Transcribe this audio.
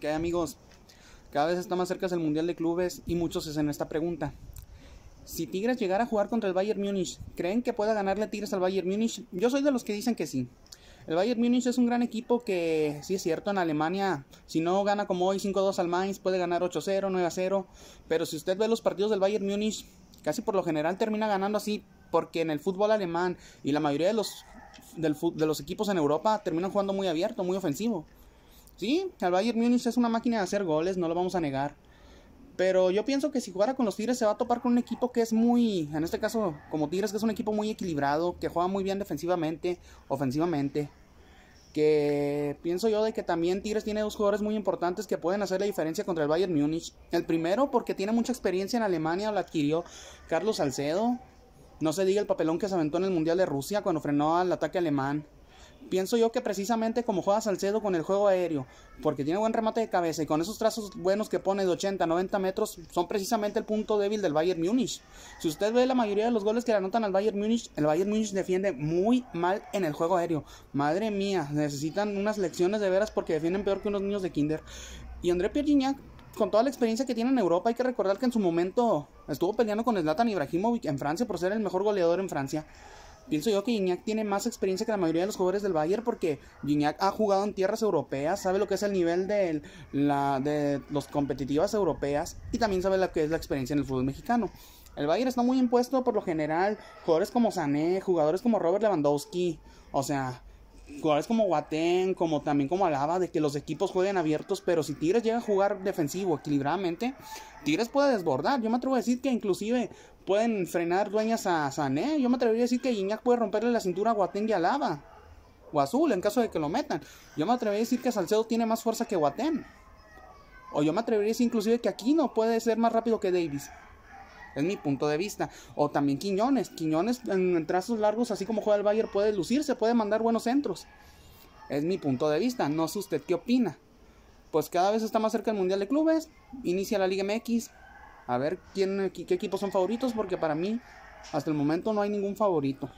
¿Qué, amigos, cada vez está más cerca el Mundial de Clubes y muchos hacen esta pregunta. Si Tigres llegara a jugar contra el Bayern Múnich, ¿creen que pueda ganarle Tigres al Bayern Munich? Yo soy de los que dicen que sí. El Bayern Múnich es un gran equipo que, sí es cierto, en Alemania, si no gana como hoy 5-2 al Mainz, puede ganar 8-0, 9-0. Pero si usted ve los partidos del Bayern Múnich, casi por lo general termina ganando así, porque en el fútbol alemán y la mayoría de los, de los equipos en Europa terminan jugando muy abierto, muy ofensivo. Sí, el Bayern Múnich es una máquina de hacer goles, no lo vamos a negar. Pero yo pienso que si jugara con los Tigres se va a topar con un equipo que es muy, en este caso como Tigres, que es un equipo muy equilibrado, que juega muy bien defensivamente, ofensivamente. Que pienso yo de que también Tigres tiene dos jugadores muy importantes que pueden hacer la diferencia contra el Bayern Múnich. El primero porque tiene mucha experiencia en Alemania, lo adquirió Carlos Salcedo. No se diga el papelón que se aventó en el Mundial de Rusia cuando frenó al ataque alemán pienso yo que precisamente como juega Salcedo con el juego aéreo, porque tiene buen remate de cabeza y con esos trazos buenos que pone de 80, 90 metros, son precisamente el punto débil del Bayern Múnich. Si usted ve la mayoría de los goles que le anotan al Bayern Múnich, el Bayern Múnich defiende muy mal en el juego aéreo. Madre mía, necesitan unas lecciones de veras porque defienden peor que unos niños de kinder. Y André Pierre con toda la experiencia que tiene en Europa, hay que recordar que en su momento estuvo peleando con Zlatan Ibrahimovic en Francia por ser el mejor goleador en Francia pienso yo que Gignac tiene más experiencia que la mayoría de los jugadores del Bayern porque Gignac ha jugado en tierras europeas, sabe lo que es el nivel de, la, de los competitivas europeas y también sabe lo que es la experiencia en el fútbol mexicano. El Bayern está muy impuesto por lo general, jugadores como Sané, jugadores como Robert Lewandowski, o sea, jugadores como Guatén, como también como Alaba, de que los equipos jueguen abiertos, pero si Tigres llega a jugar defensivo equilibradamente, Tigres puede desbordar. Yo me atrevo a decir que inclusive pueden frenar dueñas a Sané. Yo me atrevería a decir que Iñak puede romperle la cintura a Guatén y Alaba. O Azul, en caso de que lo metan. Yo me atrevería a decir que Salcedo tiene más fuerza que Guatén. O yo me atrevería a decir inclusive que Aquino puede ser más rápido que Davis. Es mi punto de vista. O también Quiñones. Quiñones en, trazos largos, así como juega el Bayern, puede lucirse, puede mandar buenos centros. Es mi punto de vista. No sé usted qué opina. Pues cada vez está más cerca el Mundial de Clubes. Inicia la Liga MX. A ver quién, qué equipos son favoritos, porque para mí hasta el momento no hay ningún favorito.